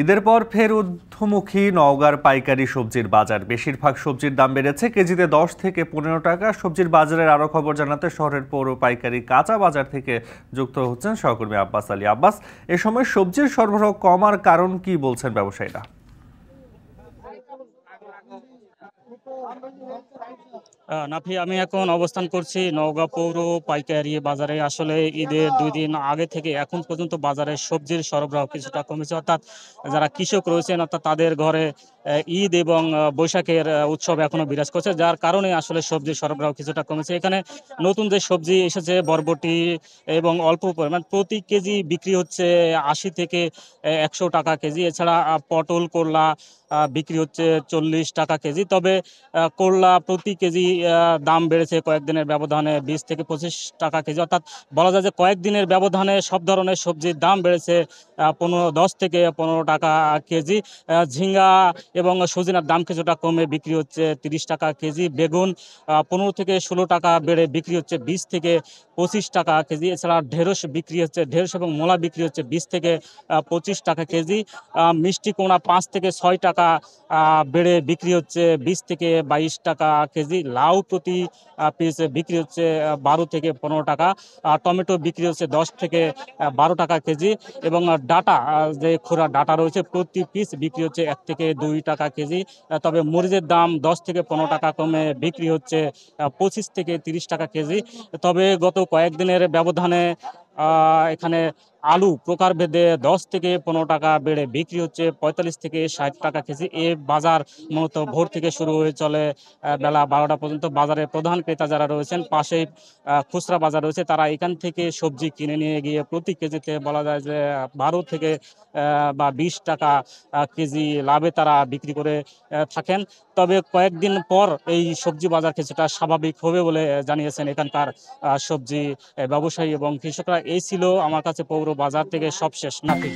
ঈদের পর ফের ঊর্ধ্বমুখী নওগাঁর পাইকারি সবজির বাজার বেশিরভাগ সবজির দাম বেড়েছে কেজিতে দশ থেকে পনেরো টাকা সবজির বাজারের আরও খবর জানাতে শহরের পৌর পাইকারি কাঁচা বাজার থেকে যুক্ত হচ্ছেন সহকর্মী আব্বাস আলী আব্বাস এ সময় সবজির সরবরাহ কমার কারণ কি বলছেন ব্যবসায়ীরা নাফি আমি এখন অবস্থান করছি নওগাঁ পৌর পাইকারি বাজারে আসলে ঈদের দুই দিন আগে থেকে এখন পর্যন্ত বাজারে সবজির সরবরাহ কিছুটা কমেছে অর্থাৎ যারা কৃষক রয়েছেন অর্থাৎ তাদের ঘরে ঈদ এবং বৈশাখের উৎসব এখনও বিরাজ করছে যার কারণে আসলে সবজির সরবরাহ কিছুটা কমেছে এখানে নতুন যে সবজি এসেছে বরবটি এবং অল্প পরিমাণ প্রতি কেজি বিক্রি হচ্ছে আশি থেকে একশো টাকা কেজি এছাড়া পটল করলা বিক্রি হচ্ছে চল্লিশ টাকা কেজি তবে করলা প্রতি কেজি দাম বেড়েছে কয়েকদিনের ব্যবধানে বিশ থেকে পঁচিশ টাকা কেজি অর্থাৎ বলা যায় যে কয়েকদিনের ব্যবধানে সব ধরনের সবজির দাম বেড়েছে পনেরো দশ থেকে পনেরো টাকা কেজি ঝিঙ্গা এবং সজিনার দাম কিছুটা কমে বিক্রি হচ্ছে তিরিশ টাকা কেজি বেগুন পনেরো থেকে ষোলো টাকা বেড়ে বিক্রি হচ্ছে বিশ থেকে পঁচিশ টাকা কেজি এছাড়া ঢেঁড়স বিক্রি হচ্ছে ঢেঁড়স এবং মোলা বিক্রি হচ্ছে বিশ থেকে পঁচিশ টাকা কেজি মিষ্টি কোনা পাঁচ থেকে ছয় টাকা টাকা বেড়ে বিক্রি হচ্ছে বিশ থেকে বাইশ টাকা কেজি লাউ প্রতি পিস বিক্রি হচ্ছে বারো থেকে পনেরো টাকা টমেটো বিক্রি হচ্ছে দশ থেকে বারো টাকা কেজি এবং ডাটা যে খোরা ডাটা রয়েছে প্রতি পিস বিক্রি হচ্ছে এক থেকে দুই টাকা কেজি তবে মরিচের দাম দশ থেকে পনেরো টাকা কমে বিক্রি হচ্ছে পঁচিশ থেকে তিরিশ টাকা কেজি তবে গত কয়েকদিনের ব্যবধানে এখানে আলু প্রকারভেদে দশ থেকে পনেরো টাকা বেড়ে বিক্রি হচ্ছে পঁয়তাল্লিশ থেকে ষাট টাকা কেজি এ বাজার মূলত ভোর থেকে শুরু হয়ে চলে বেলা বারোটা পর্যন্ত বাজারে প্রধান ক্রেতা যারা রয়েছেন পাশে খুচরা বাজার রয়েছে তারা এখান থেকে সবজি কিনে নিয়ে গিয়ে প্রতি কেজিতে বলা যায় যে বারো থেকে বা বিশ টাকা কেজি লাভে তারা বিক্রি করে থাকেন তবে কয়েকদিন পর এই সবজি বাজার কিছুটা স্বাভাবিক হবে বলে জানিয়েছেন এখানকার সবজি ব্যবসায়ী এবং কৃষকরা এই ছিল আমার কাছে পৌর বাজার থেকে সব শেষ নাকি